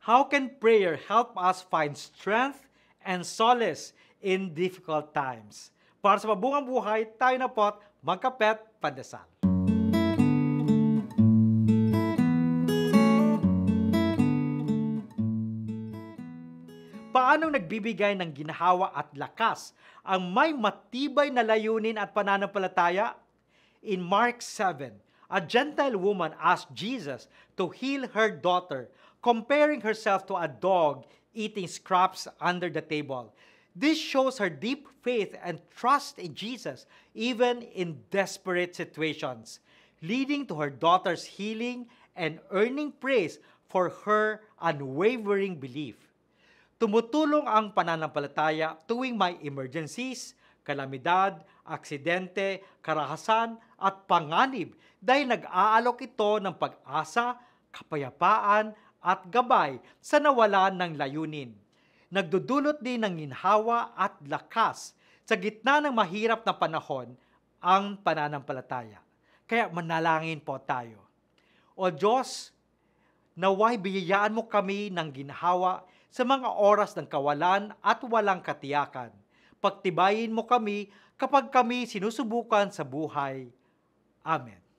How can prayer help us find strength and solace in difficult times? Para sa mabungang buhay, tayo na po magkapet pandesal. Paano nagbibigay ng ginhawa at lakas ang may matibay na layunin at pananampalataya? In Mark 7, a Gentile woman asked Jesus to heal her daughter, comparing herself to a dog eating scraps under the table. This shows her deep faith and trust in Jesus, even in desperate situations, leading to her daughter's healing and earning praise for her unwavering belief. Tumutulong ang pananampalataya tuwing may emergencies, kalamidad, aksidente, karahasan at panganib dahil nag-aalok ito ng pag-asa, kapayapaan at gabay sa nawalan ng layunin. Nagdudulot din ng ginhawa at lakas sa gitna ng mahirap na panahon ang pananampalataya. Kaya manalangin po tayo. O Diyos, naway biyayaan mo kami ng ginhawa sa mga oras ng kawalan at walang katiyakan – pagtibayin mo kami kapag kami sinusubukan sa buhay. Amen.